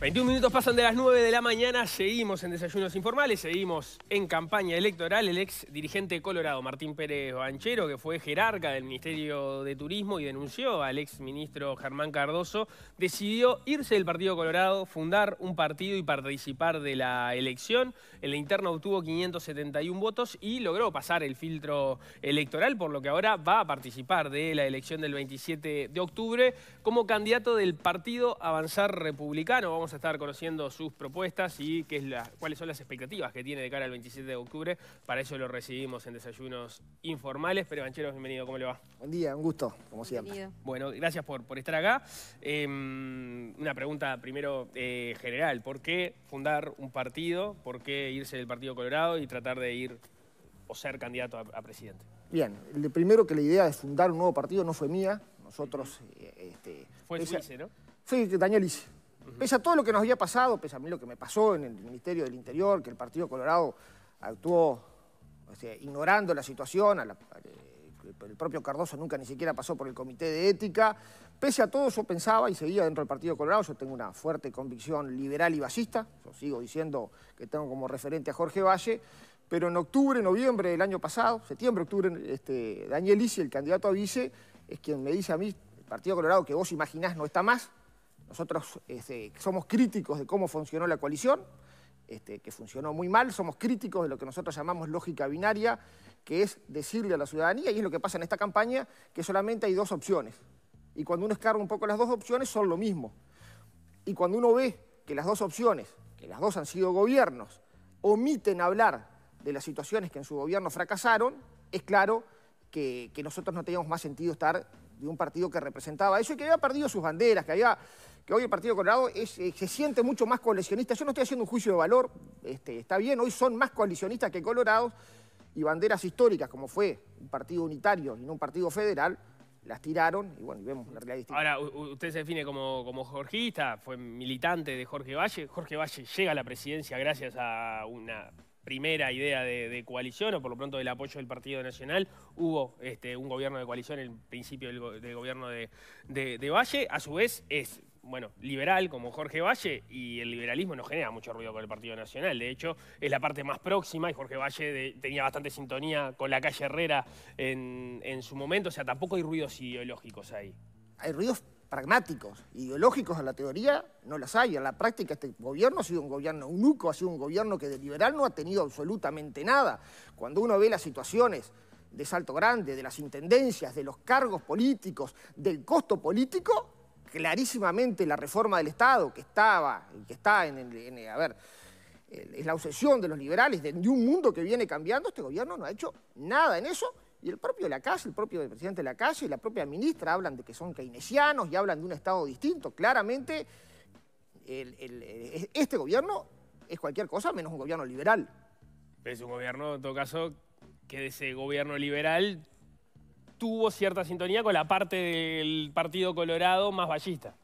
21 minutos pasan de las 9 de la mañana, seguimos en desayunos informales, seguimos en campaña electoral. El ex dirigente colorado Martín Pérez Banchero, que fue jerarca del Ministerio de Turismo y denunció al ex ministro Germán Cardoso, decidió irse del Partido Colorado, fundar un partido y participar de la elección. En la interna obtuvo 571 votos y logró pasar el filtro electoral, por lo que ahora va a participar de la elección del 27 de octubre como candidato del partido Avanzar Republicano a estar conociendo sus propuestas y qué es cuáles son las expectativas que tiene de cara al 27 de octubre. Para eso lo recibimos en Desayunos Informales. Pero Manchero, bienvenido, ¿cómo le va? Buen día, un gusto, como siempre. Bueno, gracias por, por estar acá. Em, una pregunta primero eh, general, ¿por qué fundar un partido? ¿Por qué irse del Partido Colorado y tratar de ir o ser candidato a, presidente? Bien, primero que la idea de fundar un nuevo partido no fue mía. Nosotros... Eh, este, fue el ¿no? Sí, Daniel Pese a todo lo que nos había pasado, pese a mí lo que me pasó en el Ministerio del Interior, que el Partido Colorado actuó este, ignorando la situación, eh, el propio Cardoso nunca ni siquiera pasó por el Comité de Ética. Pese a todo, yo pensaba y seguía dentro del Partido Colorado, yo tengo una fuerte convicción liberal y basista, yo sigo diciendo que tengo como referente a Jorge Valle, pero en octubre, noviembre del año pasado, septiembre, octubre, este, Daniel Isi, el candidato a vice, es quien me dice a mí, el Partido Colorado que vos imaginás no está más, nosotros este, somos críticos de cómo funcionó la coalición, este, que funcionó muy mal, somos críticos de lo que nosotros llamamos lógica binaria, que es decirle a la ciudadanía, y es lo que pasa en esta campaña, que solamente hay dos opciones. Y cuando uno escarga un poco las dos opciones son lo mismo. Y cuando uno ve que las dos opciones, que las dos han sido gobiernos, omiten hablar de las situaciones que en su gobierno fracasaron, es claro que, que nosotros no teníamos más sentido estar de un partido que representaba eso y que había perdido sus banderas, que había que hoy el Partido Colorado es, eh, se siente mucho más coalicionista. Yo no estoy haciendo un juicio de valor, este, está bien, hoy son más coalicionistas que colorados y banderas históricas, como fue un partido unitario y no un partido federal, las tiraron y bueno, vemos la realidad distinta. Ahora, usted se define como, como jorgista, fue militante de Jorge Valle. Jorge Valle llega a la presidencia gracias a una primera idea de, coalición, o por lo pronto del apoyo del Partido Nacional, hubo este, un gobierno de coalición, el principio del, gobierno de, de, de, Valle, a su vez es bueno, liberal como Jorge Valle y el liberalismo no genera mucho ruido con el Partido Nacional. De hecho, es la parte más próxima y Jorge Valle tenía bastante sintonía con la calle Herrera en, su momento. O sea, tampoco hay ruidos ideológicos ahí. Hay ruidos pragmáticos, ideológicos en la teoría, no las hay. En la práctica este gobierno ha sido un gobierno eunuco, ha sido un gobierno que de liberal no ha tenido absolutamente nada. Cuando uno ve las situaciones de Salto Grande, de las intendencias, de los cargos políticos, del costo político, clarísimamente la reforma del Estado que estaba y que está en, el, a ver, es la obsesión de los liberales de, un mundo que viene cambiando, este gobierno no ha hecho nada en eso. Y el propio Lacalle, el propio presidente Lacalle y la propia ministra hablan de que son keynesianos y hablan de un Estado distinto. Claramente, este gobierno es cualquier cosa menos un gobierno liberal. Es un gobierno, en todo caso, que de ese gobierno liberal tuvo cierta sintonía con la parte del Partido Colorado más ballista.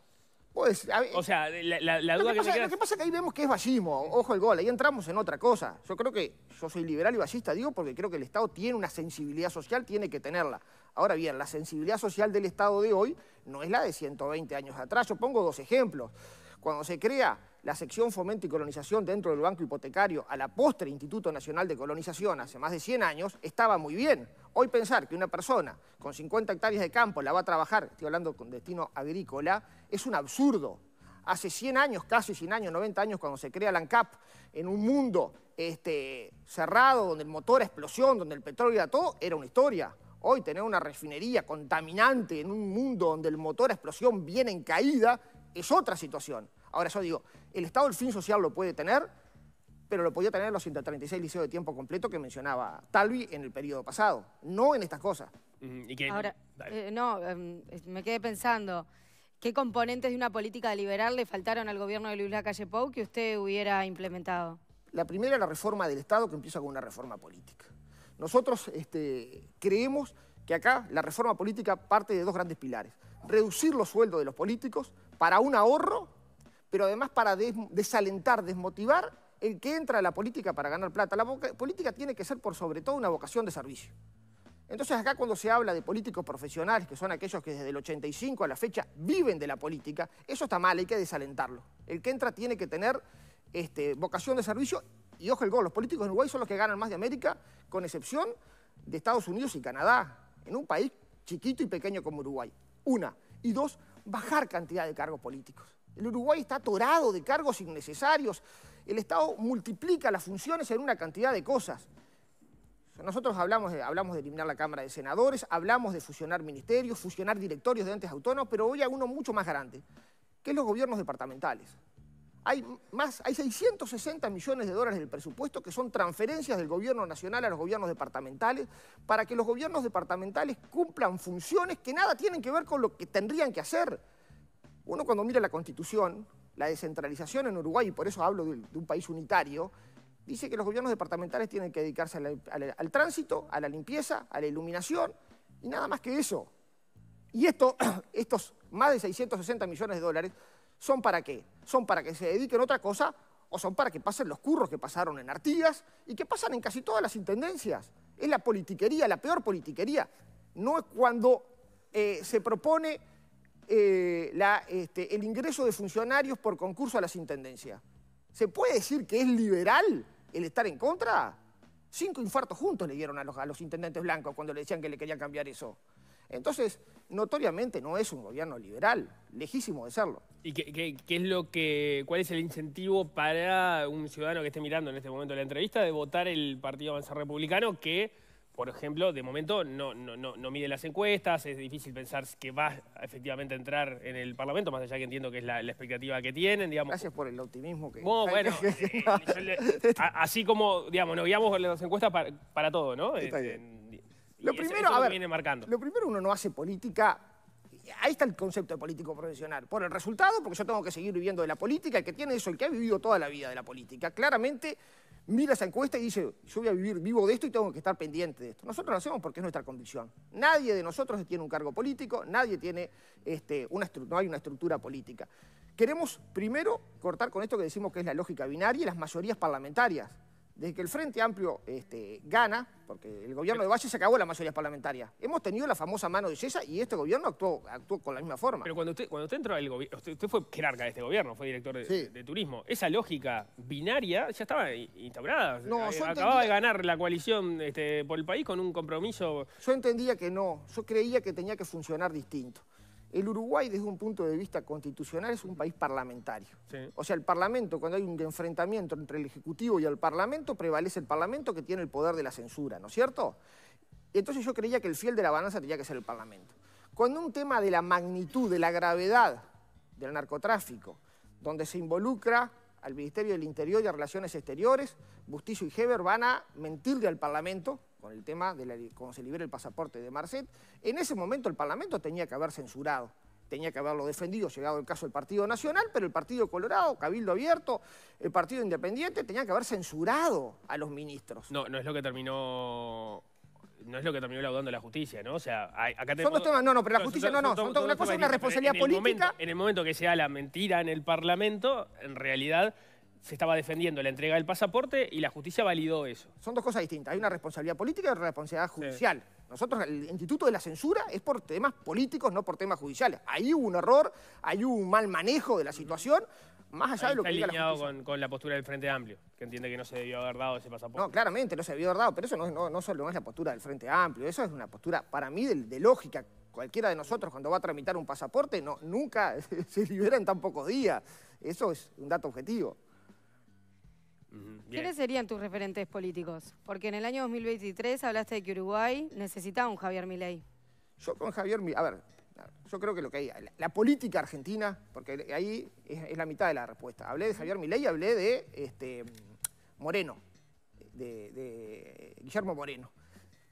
Pues, o sea, la, duda que, que, Lo que pasa es que ahí vemos que es vallismo, ojo el gol, ahí entramos en otra cosa. Yo creo que yo soy liberal y ballista, digo, porque creo que el Estado tiene una sensibilidad social, tiene que tenerla. Ahora bien, la sensibilidad social del Estado de hoy no es la de 120 años atrás. Yo pongo dos ejemplos. Cuando se crea la sección Fomento y Colonización dentro del Banco Hipotecario, a la postre Instituto Nacional de Colonización, hace más de 100 años, estaba muy bien. Hoy pensar que una persona con 50 hectáreas de campo la va a trabajar, estoy hablando con destino agrícola, es un absurdo. Hace 100 años, casi 100 años, 90 años, cuando se crea la ANCAP, en un mundo este, cerrado, donde el motor a explosión, donde el petróleo era todo, era una historia. Hoy tener una refinería contaminante en un mundo donde el motor a explosión viene en caída es otra situación. Ahora yo digo, el Estado el fin social lo puede tener, pero lo podía tener los 136 liceos de tiempo completo que mencionaba Talvi en el periodo pasado, no en estas cosas. Mm, Ahora, eh, no, em, me quedé pensando, ¿qué componentes de una política liberal le faltaron al gobierno de Luis Calle Pou que usted hubiera implementado? La primera, es la reforma del Estado, que empieza con una reforma política. Nosotros este, creemos que acá la reforma política parte de dos grandes pilares. Reducir los sueldos de los políticos para un ahorro pero además para desalentar, desmotivar el que entra a la política para ganar plata. La política tiene que ser por sobre todo una vocación de servicio. Entonces acá cuando se habla de políticos profesionales, que son aquellos que desde el 85 a la fecha viven de la política, eso está mal, hay que desalentarlo. El que entra tiene que tener este, vocación de servicio y ojo el gol, los políticos de Uruguay son los que ganan más de América, con excepción de Estados Unidos y Canadá, en un país chiquito y pequeño como Uruguay. Una. Y dos, bajar cantidad de cargos políticos. El Uruguay está atorado de cargos innecesarios. El Estado multiplica las funciones en una cantidad de cosas. Nosotros hablamos de, hablamos de eliminar la Cámara de Senadores, hablamos de fusionar ministerios, fusionar directorios de entes autónomos, pero hoy hay uno mucho más grande, que es los gobiernos departamentales. Hay, más, hay 660 millones de dólares del presupuesto que son transferencias del gobierno nacional a los gobiernos departamentales para que los gobiernos departamentales cumplan funciones que nada tienen que ver con lo que tendrían que hacer. Uno cuando mira la Constitución, la descentralización en Uruguay, y por eso hablo de, un país unitario, dice que los gobiernos departamentales tienen que dedicarse al, tránsito, a la limpieza, a la iluminación, y nada más que eso. Y estos más de 660 millones de dólares, ¿son para qué? ¿Son para que se dediquen a otra cosa o son para que pasen los curros que pasaron en Artigas y que pasan en casi todas las intendencias? Es la politiquería, la peor politiquería. No es cuando eh, se propone eh, este, el ingreso de funcionarios por concurso a las intendencias. ¿Se puede decir que es liberal el estar en contra? Cinco infartos juntos le dieron a los, a los intendentes blancos cuando le decían que le querían cambiar eso. Entonces, notoriamente no es un gobierno liberal, lejísimo de serlo. ¿Y qué, es lo que, cuál es el incentivo para un ciudadano que esté mirando en este momento la entrevista de votar el Partido Avanzar Republicano que por ejemplo, de momento no, no, mide las encuestas, es difícil pensar que va efectivamente a entrar en el Parlamento, más allá que entiendo que es la, expectativa que tienen, digamos. Gracias por el optimismo que... Bueno, bueno, eh, así como, digamos, nos guiamos las encuestas para, todo, ¿no? Este, lo primero, a ver, marcando. lo primero uno no hace política ahí está el concepto de político profesional. Por el resultado, porque yo tengo que seguir viviendo de la política, el que tiene eso, el que ha vivido toda la vida de la política. Claramente mira esa encuesta y dice, yo voy a vivir vivo de esto y tengo que estar pendiente de esto. Nosotros lo hacemos porque es nuestra convicción. Nadie de nosotros tiene un cargo político, nadie tiene, este, una no hay una estructura política. Queremos primero cortar con esto que decimos que es la lógica binaria y las mayorías parlamentarias desde que el Frente Amplio este, gana, porque el gobierno de Valle se acabó la mayoría parlamentaria, hemos tenido la famosa mano de César y este gobierno actuó, actuó con la misma forma. Pero cuando usted, cuando usted entró al gobierno, usted, fue jerarca de este gobierno, fue director de, turismo, esa lógica binaria ya estaba instaurada. No, Acababa de ganar la coalición este, por el país con un compromiso. Yo entendía que no, yo creía que tenía que funcionar distinto. El Uruguay, desde un punto de vista constitucional, es un país parlamentario. O sea, el Parlamento, cuando hay un enfrentamiento entre el Ejecutivo y el Parlamento, prevalece el Parlamento que tiene el poder de la censura, ¿no es cierto? Entonces yo creía que el fiel de la balanza tenía que ser el Parlamento. Cuando un tema de la magnitud, de la gravedad del narcotráfico, donde se involucra al Ministerio del Interior y a Relaciones Exteriores, Bustillo y Heber van a mentirle al Parlamento con el tema de la, se libera el pasaporte de Marcet, en ese momento el Parlamento tenía que haber censurado, tenía que haberlo defendido, llegado el caso del Partido Nacional, pero el Partido Colorado, Cabildo Abierto, el Partido Independiente, tenía que haber censurado a los ministros. No, no es lo que terminó no es lo que terminó laudando la justicia, ¿no? O sea, acá tenemos... Son dos temas, no, no, pero la justicia no, no, son, una cosa es una responsabilidad política. en el momento que se da la mentira en el Parlamento, en realidad se estaba defendiendo la entrega del pasaporte y la justicia validó eso. Son dos cosas distintas. Hay una responsabilidad política y una responsabilidad judicial. Nosotros, el Instituto de la Censura es por temas políticos, no por temas judiciales. Ahí hubo un error, hay un mal manejo de la situación, más allá de lo que ha diga alineado con, con, la postura del Frente Amplio, que entiende que no se debió haber dado ese pasaporte. No, claramente no se debió haber dado, pero eso no, no, solo es la postura del Frente Amplio, eso es una postura, para mí, de, de lógica. Cualquiera de nosotros cuando va a tramitar un pasaporte no, nunca se libera en tan pocos días. Eso es un dato objetivo. ¿Quiénes serían tus referentes políticos? Porque en el año 2023 hablaste de que Uruguay necesitaba un Javier Milei. Yo con Javier Milei, a ver, yo creo que lo que hay, la, política argentina, porque ahí es, la mitad de la respuesta. Hablé de Javier Milei y hablé de este, Moreno, de, de Guillermo Moreno.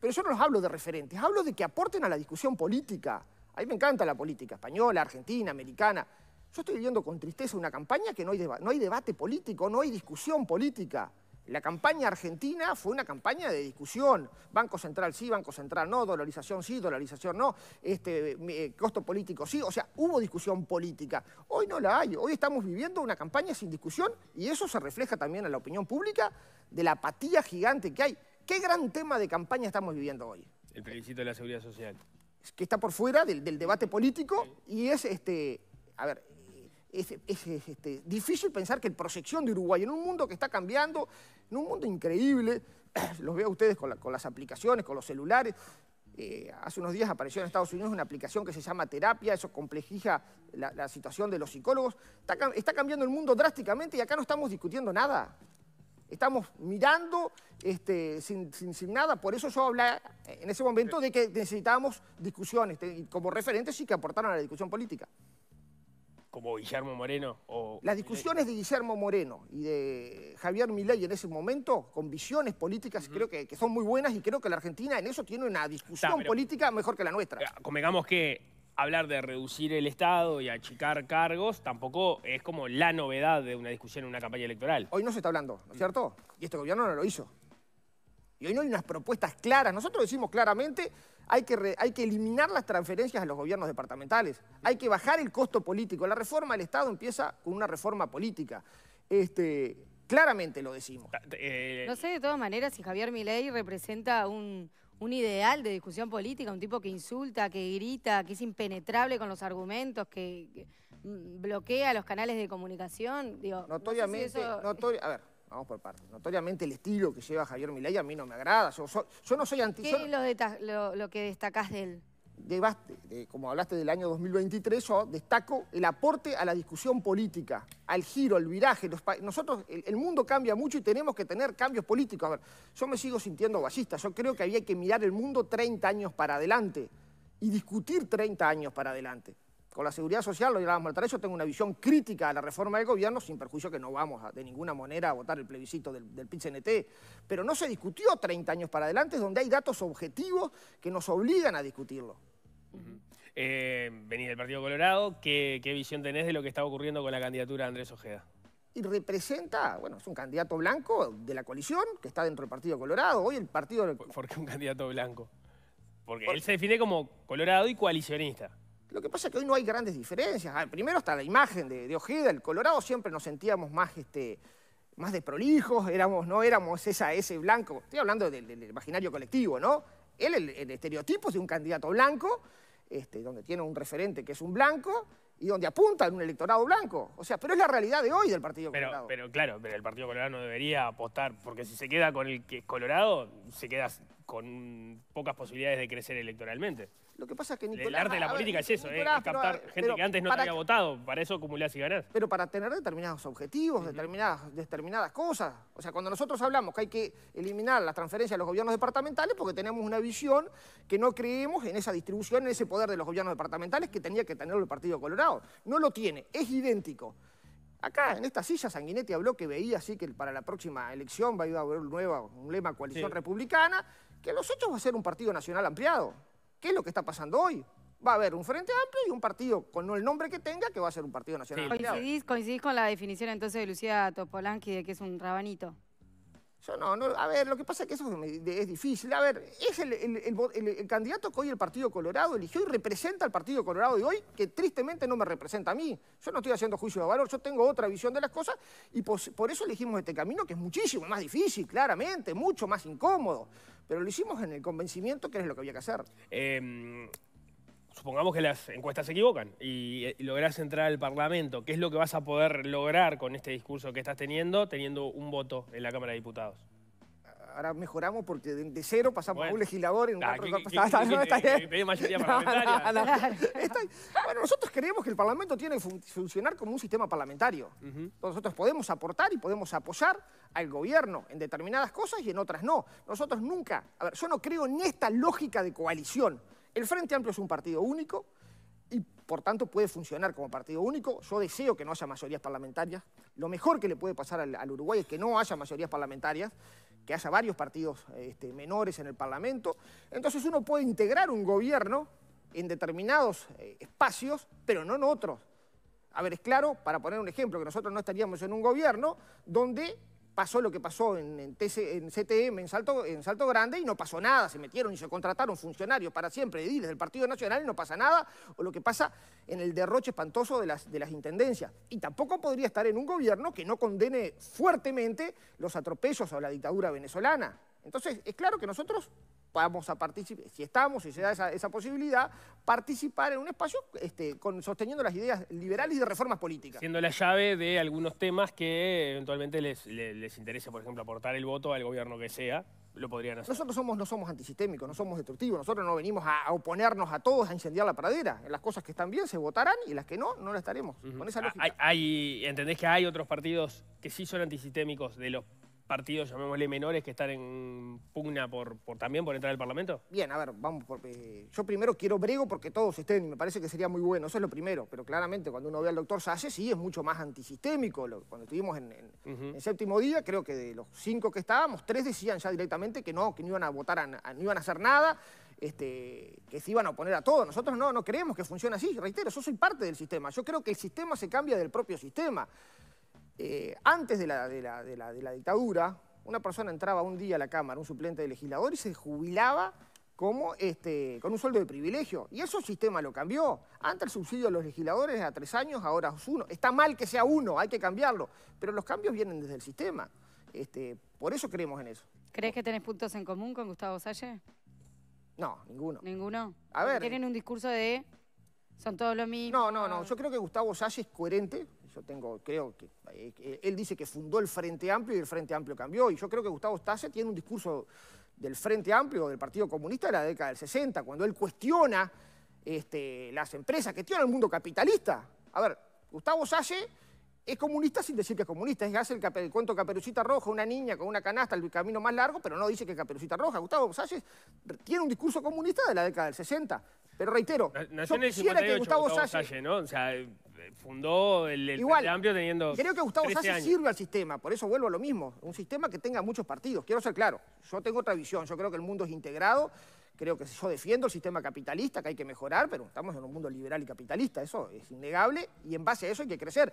Pero yo no los hablo de referentes, hablo de que aporten a la discusión política. A mí me encanta la política española, argentina, americana. Yo estoy viviendo con tristeza una campaña que no hay, debate político, no hay discusión política. La campaña argentina fue una campaña de discusión. Banco Central sí, Banco Central no, dolarización sí, dolarización no, este, eh, costo político sí. O sea, hubo discusión política. Hoy no la hay. Hoy estamos viviendo una campaña sin discusión y eso se refleja también en la opinión pública de la apatía gigante que hay. ¿Qué gran tema de campaña estamos viviendo hoy? El plebiscito de la seguridad social. Que está por fuera del, del debate político y es, este, a ver, es, este, difícil pensar que el proyección de Uruguay en un mundo que está cambiando, en un mundo increíble, los veo a ustedes con, las aplicaciones, con los celulares. Eh, hace unos días apareció en Estados Unidos una aplicación que se llama terapia, eso complejiza la, situación de los psicólogos. Está, cambiando el mundo drásticamente y acá no estamos discutiendo nada. Estamos mirando este, sin, nada. Por eso yo hablé en ese momento de que necesitábamos discusiones. Este, como referentes sí que aportaron a la discusión política como Guillermo Moreno o... Las discusiones de Guillermo Moreno y de Javier Milei en ese momento, con visiones políticas, creo que, son muy buenas y creo que la Argentina en eso tiene una discusión política mejor que la nuestra. Eh, convengamos que hablar de reducir el Estado y achicar cargos tampoco es como la novedad de una discusión en una campaña electoral. Hoy no se está hablando, ¿no es cierto? Y este gobierno no lo hizo. Y hoy no hay unas propuestas claras. Nosotros decimos claramente, hay que, hay que eliminar las transferencias a los gobiernos departamentales, hay que bajar el costo político. La reforma del Estado empieza con una reforma política. Este, claramente lo decimos. Eh, no sé de todas maneras si Javier Milei representa un, ideal de discusión política, un tipo que insulta, que grita, que es impenetrable con los argumentos, que, mm, bloquea los canales de comunicación. Digo, notoriamente, no a ver, Vamos por partes. Notoriamente el estilo que lleva Javier Milei a mí no me agrada. Yo, no soy anti... ¿Qué es lo, que destacás de él? como hablaste del año 2023, yo destaco el aporte a la discusión política, al giro, al viraje. nosotros, el, mundo cambia mucho y tenemos que tener cambios políticos. A ver, yo me sigo sintiendo ballista. Yo creo que había que mirar el mundo 30 años para adelante y discutir 30 años para adelante con la seguridad social, lo a matar. yo tengo una visión crítica a la reforma del gobierno, sin perjuicio que no vamos de ninguna manera a votar el plebiscito del, del pero no se discutió 30 años para adelante, donde hay datos objetivos que nos obligan a discutirlo. Eh, venís del Partido Colorado, ¿Qué, visión tenés de lo que está ocurriendo con la candidatura de Andrés Ojeda? y representa, bueno, es un candidato blanco de la coalición que está dentro del Partido Colorado. Hoy el Partido... ¿Por qué un candidato blanco? Porque él se define como colorado y coalicionista. Lo que pasa es que hoy no hay grandes diferencias. Ah, primero está la imagen de, Ojeda, el Colorado siempre nos sentíamos más, este, más desprolijos, éramos, no éramos esa, ese blanco. Estoy hablando del, imaginario colectivo, ¿no? Él, el, estereotipo es de un candidato blanco, este, donde tiene un referente que es un blanco, y donde apunta en un electorado blanco. O sea, pero es la realidad de hoy del Partido Colorado. Pero claro, el Partido Colorado no debería apostar, porque si se queda con el que es Colorado, se queda con pocas posibilidades de crecer electoralmente. Lo que pasa es que Nicolás, El arte de la política es eso, eh, captar gente que antes no había votado, para eso acumulás y Pero para tener determinados objetivos, determinadas, determinadas cosas. O sea, cuando nosotros hablamos que hay que eliminar las transferencia... de los gobiernos departamentales porque tenemos una visión que no creemos en esa distribución, en ese poder de los gobiernos departamentales que tenía que tener el Partido Colorado. No lo tiene, es idéntico. Acá, en esta silla, Sanguinetti habló que veía así que para la próxima elección va a haber nueva, un lema coalición republicana que los hechos va a ser un partido nacional ampliado. ¿Qué es lo que está pasando hoy? Va a haber un Frente Amplio y un partido con el nombre que tenga que va a ser un partido nacional ampliado. ¿Coincidís, con la definición entonces de Lucía Topolanqui de que es un rabanito? Yo no, a ver, lo que pasa es que eso es difícil. A ver, es el, candidato que hoy el Partido Colorado eligió y representa al Partido Colorado de hoy, que tristemente no me representa a mí. Yo no estoy haciendo juicio de valor, yo tengo otra visión de las cosas y por eso elegimos este camino que es muchísimo más difícil, claramente, mucho más incómodo pero lo hicimos en el convencimiento que es lo que había que hacer. Em, supongamos que las encuestas se equivocan y, y lográs entrar al Parlamento. ¿Qué es lo que vas a poder lograr con este discurso que estás teniendo, teniendo un voto en la Cámara de Diputados? ahora mejoramos porque de, cero pasamos a un legislador en un Bueno, nosotros creemos que el Parlamento tiene que funcionar como un sistema parlamentario. Nosotros podemos aportar y podemos apoyar al gobierno en determinadas cosas y en otras no. Nosotros nunca, a ver, yo no creo en esta lógica de coalición. El Frente Amplio es un partido único, y por tanto puede funcionar como partido único. Yo deseo que no haya mayorías parlamentarias. Lo mejor que le puede pasar al, al, Uruguay es que no haya mayorías parlamentarias que haya varios partidos este, menores en el Parlamento. Entonces uno puede integrar un gobierno en determinados eh, espacios, pero no en otros. A ver, es claro, para poner un ejemplo, que nosotros no estaríamos en un gobierno donde pasó lo que pasó en, en CTM, en Salto, en Salto Grande, y no pasó nada. Se metieron y se contrataron funcionarios para siempre, ediles del Partido Nacional, y no pasa nada. O lo que pasa en el derroche espantoso de las, de las intendencias. Y tampoco podría estar en un gobierno que no condene fuertemente los atropellos a la dictadura venezolana. Entonces, es claro que nosotros vamos a participar, si estamos, si se da esa, posibilidad, participar en un espacio este, sosteniendo las ideas liberales y de reformas políticas. Siendo la llave de algunos temas que eventualmente les, les, interesa, por ejemplo, aportar el voto al gobierno que sea lo podrían hacer. Nosotros somos, no somos antisistémicos, no somos destructivos, nosotros no venimos a, oponernos a todos, a incendiar la pradera. las cosas que están bien se votarán y las que no, no las estaremos. Con esa ah, lógica. Hay, ¿Entendés que hay otros partidos que sí son antisistémicos de lo partidos, llamémosle menores, que están en pugna por, también por entrar al Parlamento? Bien, a ver, vamos. Por, eh, yo primero quiero brego porque todos estén, y me parece que sería muy bueno, eso es lo primero. Pero claramente cuando uno ve al doctor Sase, sí, es mucho más antisistémico. cuando estuvimos en, el séptimo día, creo que de los cinco que estábamos, tres decían ya directamente que no, que no iban a votar, no iban a hacer nada. Este, que se iban a oponer a todo. Nosotros no, no creemos que funcione así. Reitero, yo soy parte del sistema. Yo creo que el sistema se cambia del propio sistema. Eh, antes de la, dictadura, una persona entraba un día a la Cámara, un suplente de legislador, y se jubilaba este, con un sueldo de privilegio. Y eso el sistema lo cambió. Antes el subsidio a los legisladores era tres años, ahora es uno. Está mal que sea uno, hay que cambiarlo. Pero los cambios vienen desde el sistema. Este, por eso creemos en eso. ¿Crees que tenés puntos en común con Gustavo Salle? No, ninguno. ¿Ninguno? A ver. Tienen un discurso de son todos los mismo. No, no, no. Yo creo que Gustavo Salle es coherente yo tengo, creo que eh, él dice que fundó el Frente Amplio y el Frente Amplio cambió. Y yo creo que Gustavo Stase tiene un discurso del Frente Amplio, del Partido Comunista de la década del 60, cuando él cuestiona este, las empresas, que cuestiona el mundo capitalista. A ver, Gustavo Salle es comunista sin decir que es comunista, es hace el, cuento Caperucita Roja, una niña con una canasta, el camino más largo, pero no dice que es Caperucita Roja. Gustavo Salles tiene un discurso comunista de la década del 60, pero reitero, yo que Gustavo, eh, fundó el, Igual, Amplio teniendo. Creo que Gustavo Sassi sirve al sistema, por eso vuelvo a lo mismo. Un sistema que tenga muchos partidos. Quiero ser claro, yo tengo otra visión, yo creo que el mundo es integrado. Creo que yo defiendo el sistema capitalista, que hay que mejorar, pero estamos en un mundo liberal y capitalista, eso es innegable, y en base a eso hay que crecer.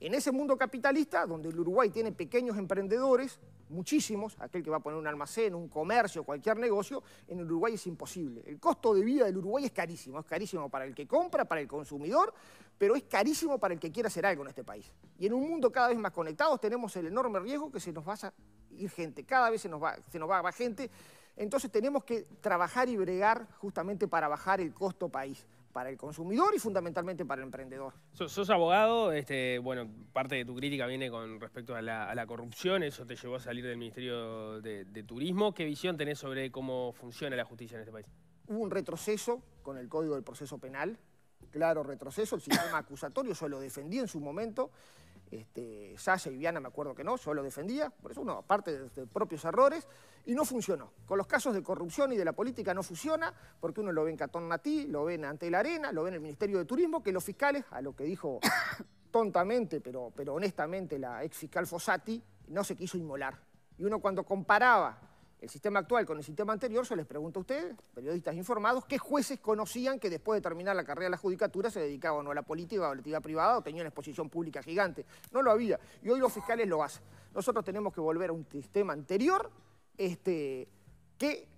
En ese mundo capitalista, donde el Uruguay tiene pequeños emprendedores, muchísimos, aquel que va a poner un almacén, un comercio, cualquier negocio, en el Uruguay es imposible. El costo de vida del Uruguay es carísimo, es carísimo para el que compra, para el consumidor, pero es carísimo para el que quiera hacer algo en este país. Y en un mundo cada vez más conectado tenemos el enorme riesgo que se nos va a ir gente, cada vez se nos va, se nos va, gente. Entonces tenemos que trabajar y bregar justamente para bajar el costo país para el consumidor y fundamentalmente para el emprendedor. Sos, abogado, este, bueno, parte de tu crítica viene con respecto a la, corrupción, eso te llevó a salir del Ministerio de, de, Turismo. ¿Qué visión tenés sobre cómo funciona la justicia en este país? Hubo un retroceso con el Código del Proceso Penal, claro retroceso, el sistema acusatorio, yo lo defendí en su momento, este, Sasha y Viana me acuerdo que no, yo lo defendía, por eso uno aparte de, propios errores, y no funcionó. Con los casos de corrupción y de la política no funciona, porque uno lo ve en Catón Matí, lo ven ante la arena, lo ve en el Ministerio de Turismo, que los fiscales, a lo que dijo tontamente, pero, pero honestamente la ex fiscal Fossati, no se quiso inmolar. Y uno cuando comparaba el sistema actual con el sistema anterior, se les pregunta a ustedes, periodistas informados, qué jueces conocían que después de terminar la carrera de la judicatura se dedicaban o a la política o a la actividad privada o tenían exposición pública gigante. No lo había. Y hoy los fiscales lo hacen. Nosotros tenemos que volver a un sistema anterior este, que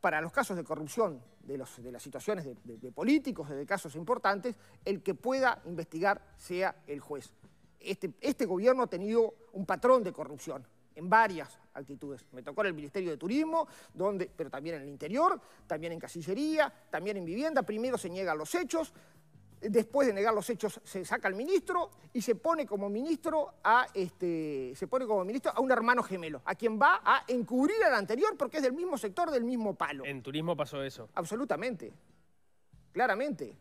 para los casos de corrupción, de, las situaciones de, políticos, de casos importantes, el que pueda investigar sea el juez. este, este gobierno ha tenido un patrón de corrupción en varias altitudes. Me tocó en el Ministerio de Turismo, donde, pero también en el interior, también en casillería, también en Vivienda. Primero se niegan los hechos, después de negar los hechos se saca al ministro y se pone como ministro a este, se pone como ministro a un hermano gemelo, a quien va a encubrir al anterior porque es del mismo sector, del mismo palo. En turismo pasó eso. Absolutamente. Claramente.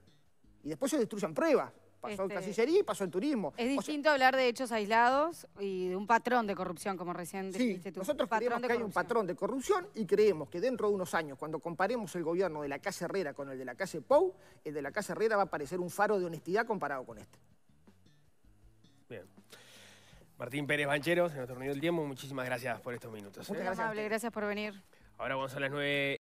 Y después se destruyen pruebas pasó el en este, y pasó el Turismo. Es distinto hablar de hechos aislados y de un patrón de corrupción, como recién dijiste sí, tú. nosotros creemos que hay un patrón de corrupción y creemos que dentro de unos años, cuando comparemos el gobierno de la Casa Herrera con el de la Casa Pou, el de la Casa Herrera va a parecer un faro de honestidad comparado con este. Bien. Martín Pérez Bancheros, en nuestro reunido del tiempo, muchísimas gracias por estos minutos. Muchas ¿eh? gracias. gracias por venir. Ahora vamos a las nueve.